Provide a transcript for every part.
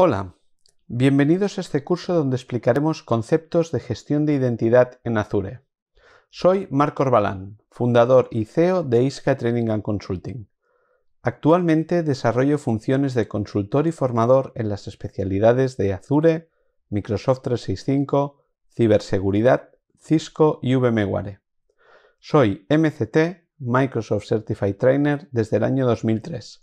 Hola, bienvenidos a este curso donde explicaremos conceptos de gestión de identidad en Azure. Soy Marco Orbalán, fundador y CEO de Isca Training and Consulting. Actualmente desarrollo funciones de consultor y formador en las especialidades de Azure, Microsoft 365, ciberseguridad, Cisco y VMware. Soy MCT, Microsoft Certified Trainer, desde el año 2003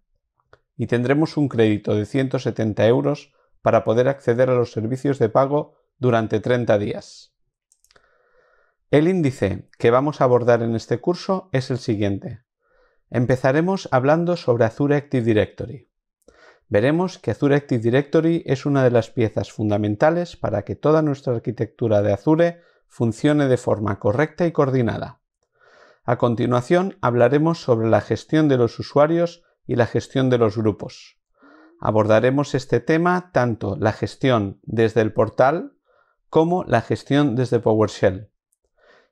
y tendremos un crédito de 170 euros para poder acceder a los servicios de pago durante 30 días. El índice que vamos a abordar en este curso es el siguiente. Empezaremos hablando sobre Azure Active Directory. Veremos que Azure Active Directory es una de las piezas fundamentales para que toda nuestra arquitectura de Azure funcione de forma correcta y coordinada. A continuación hablaremos sobre la gestión de los usuarios y la gestión de los grupos. Abordaremos este tema tanto la gestión desde el portal como la gestión desde PowerShell.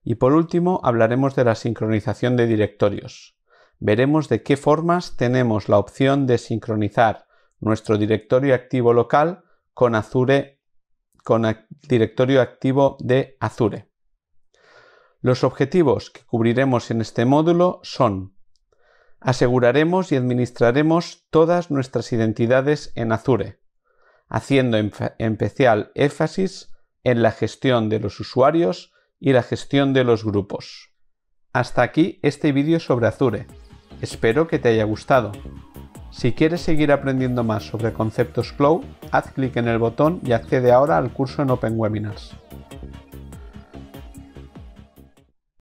Y por último hablaremos de la sincronización de directorios. Veremos de qué formas tenemos la opción de sincronizar nuestro directorio activo local con Azure con directorio activo de Azure. Los objetivos que cubriremos en este módulo son aseguraremos y administraremos todas nuestras identidades en Azure, haciendo especial énfasis en la gestión de los usuarios y la gestión de los grupos. Hasta aquí este vídeo sobre Azure. Espero que te haya gustado. Si quieres seguir aprendiendo más sobre conceptos Cloud, haz clic en el botón y accede ahora al curso en Open Webinars.